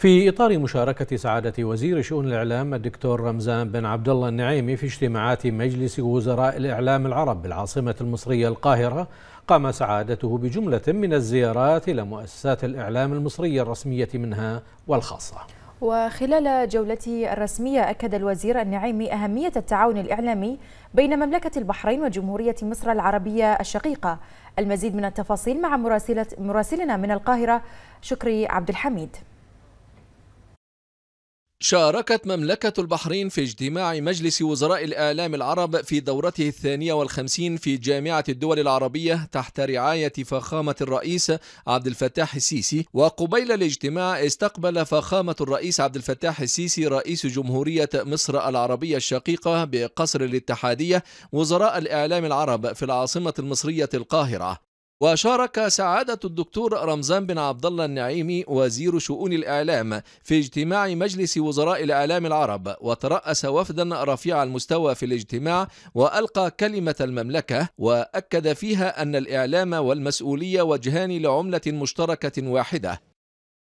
في إطار مشاركة سعادة وزير شؤون الإعلام الدكتور رمزان بن عبد الله النعيمي في اجتماعات مجلس وزراء الإعلام العرب بالعاصمة المصرية القاهرة قام سعادته بجملة من الزيارات إلى مؤسسات الإعلام المصرية الرسمية منها والخاصة وخلال جولته الرسمية أكد الوزير النعيمي أهمية التعاون الإعلامي بين مملكة البحرين وجمهورية مصر العربية الشقيقة المزيد من التفاصيل مع مراسلة مراسلنا من القاهرة شكري عبد الحميد شاركت مملكة البحرين في اجتماع مجلس وزراء الإعلام العرب في دورته الثانية والخمسين في جامعة الدول العربية تحت رعاية فخامة الرئيس عبد الفتاح السيسي وقبيل الاجتماع استقبل فخامة الرئيس عبد الفتاح السيسي رئيس جمهورية مصر العربية الشقيقة بقصر الاتحادية وزراء الإعلام العرب في العاصمة المصرية القاهرة وشارك سعادة الدكتور رمزان بن عبد الله النعيمي وزير شؤون الإعلام في اجتماع مجلس وزراء الإعلام العرب وترأس وفدا رفيع المستوى في الاجتماع وألقى كلمة المملكة وأكد فيها أن الإعلام والمسؤولية وجهان لعملة مشتركة واحدة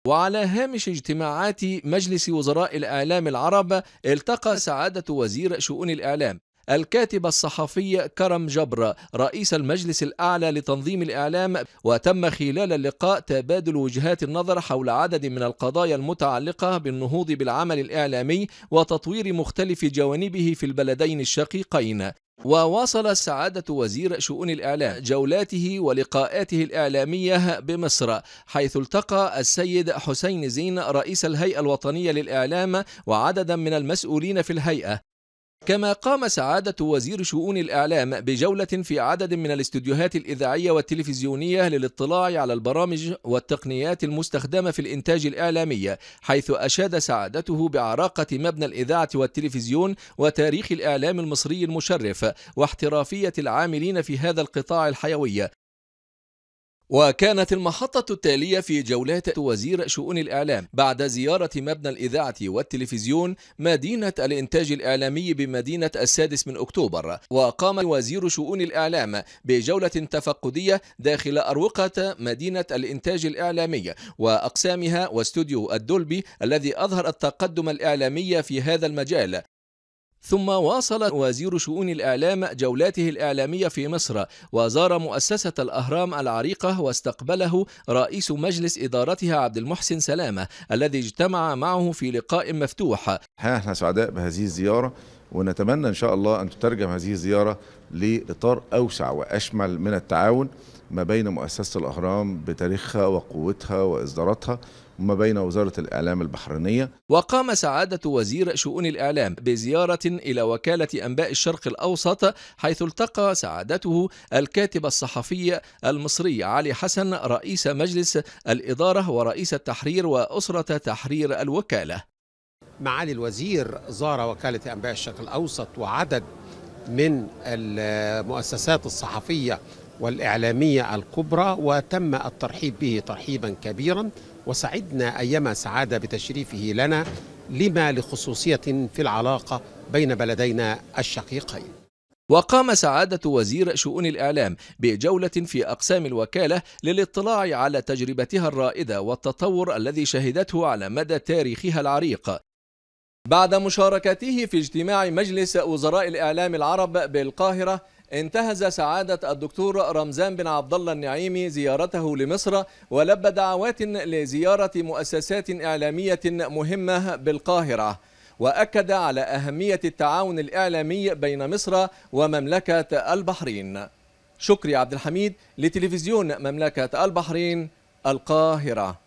وعلى هامش اجتماعات مجلس وزراء الإعلام العرب التقى سعادة وزير شؤون الإعلام الكاتبة الصحفية كرم جبر رئيس المجلس الأعلى لتنظيم الإعلام وتم خلال اللقاء تبادل وجهات النظر حول عدد من القضايا المتعلقة بالنهوض بالعمل الإعلامي وتطوير مختلف جوانبه في البلدين الشقيقين وواصل سعادة وزير شؤون الإعلام جولاته ولقاءاته الإعلامية بمصر حيث التقى السيد حسين زين رئيس الهيئة الوطنية للإعلام وعددا من المسؤولين في الهيئة كما قام سعادة وزير شؤون الإعلام بجولة في عدد من الاستوديوهات الإذاعية والتلفزيونية للاطلاع على البرامج والتقنيات المستخدمة في الإنتاج الإعلامي حيث أشاد سعادته بعراقة مبنى الإذاعة والتلفزيون وتاريخ الإعلام المصري المشرف واحترافية العاملين في هذا القطاع الحيوي وكانت المحطة التالية في جولات وزير شؤون الإعلام بعد زيارة مبنى الإذاعة والتلفزيون مدينة الإنتاج الإعلامي بمدينة السادس من أكتوبر وقام وزير شؤون الإعلام بجولة تفقدية داخل أروقة مدينة الإنتاج الإعلامي وأقسامها واستوديو الدولبي الذي أظهر التقدم الإعلامي في هذا المجال ثم واصل وزير شؤون الإعلام جولاته الإعلامية في مصر وزار مؤسسة الأهرام العريقة واستقبله رئيس مجلس إدارتها عبد المحسن سلامة الذي اجتمع معه في لقاء مفتوح احنا سعداء بهذه الزيارة ونتمنى إن شاء الله أن تترجم هذه الزيارة لإطار أوسع وأشمل من التعاون ما بين مؤسسة الأهرام بتاريخها وقوتها وإصداراتها وما بين وزارة الإعلام البحرينية وقام سعادة وزير شؤون الإعلام بزيارة إلى وكالة أنباء الشرق الأوسط حيث التقى سعادته الكاتب الصحفي المصري علي حسن رئيس مجلس الإدارة ورئيس التحرير وأسرة تحرير الوكالة معالي الوزير زار وكالة أنباء الشرق الأوسط وعدد من المؤسسات الصحفية والإعلامية الكبرى وتم الترحيب به ترحيبا كبيرا وسعدنا أيما سعادة بتشريفه لنا لما لخصوصية في العلاقة بين بلدينا الشقيقين وقام سعادة وزير شؤون الإعلام بجولة في أقسام الوكالة للاطلاع على تجربتها الرائدة والتطور الذي شهدته على مدى تاريخها العريق بعد مشاركته في اجتماع مجلس وزراء الإعلام العرب بالقاهرة انتهز سعادة الدكتور رمزان بن عبد الله النعيمي زيارته لمصر ولبى دعوات لزيارة مؤسسات إعلامية مهمة بالقاهرة وأكد على أهمية التعاون الإعلامي بين مصر ومملكة البحرين شكري عبد الحميد لتلفزيون مملكة البحرين القاهرة